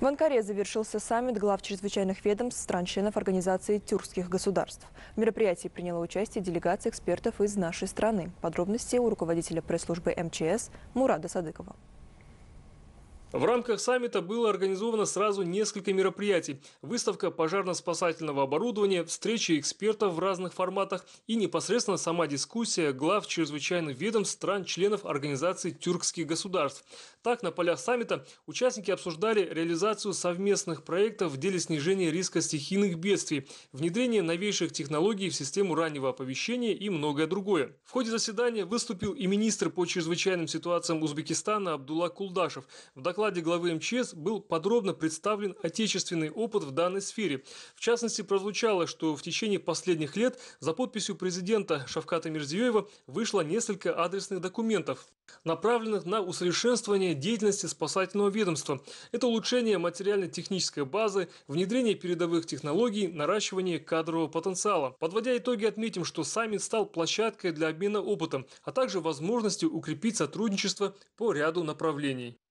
В Анкаре завершился саммит глав чрезвычайных ведомств стран-членов Организации тюркских государств. В мероприятии приняла участие делегация экспертов из нашей страны. Подробности у руководителя пресс-службы МЧС Мурада Садыкова. В рамках саммита было организовано сразу несколько мероприятий. Выставка пожарно-спасательного оборудования, встречи экспертов в разных форматах и непосредственно сама дискуссия глав чрезвычайных ведомств стран-членов Организации тюркских государств. Так, на полях саммита участники обсуждали реализацию совместных проектов в деле снижения риска стихийных бедствий, внедрение новейших технологий в систему раннего оповещения и многое другое. В ходе заседания выступил и министр по чрезвычайным ситуациям Узбекистана Абдулла Кулдашев. В доклад докладе главы МЧС был подробно представлен отечественный опыт в данной сфере. В частности, прозвучало, что в течение последних лет за подписью президента Шавката Мирзиёева вышло несколько адресных документов, направленных на усовершенствование деятельности спасательного ведомства. Это улучшение материально-технической базы, внедрение передовых технологий, наращивание кадрового потенциала. Подводя итоги, отметим, что саммит стал площадкой для обмена опытом, а также возможностью укрепить сотрудничество по ряду направлений.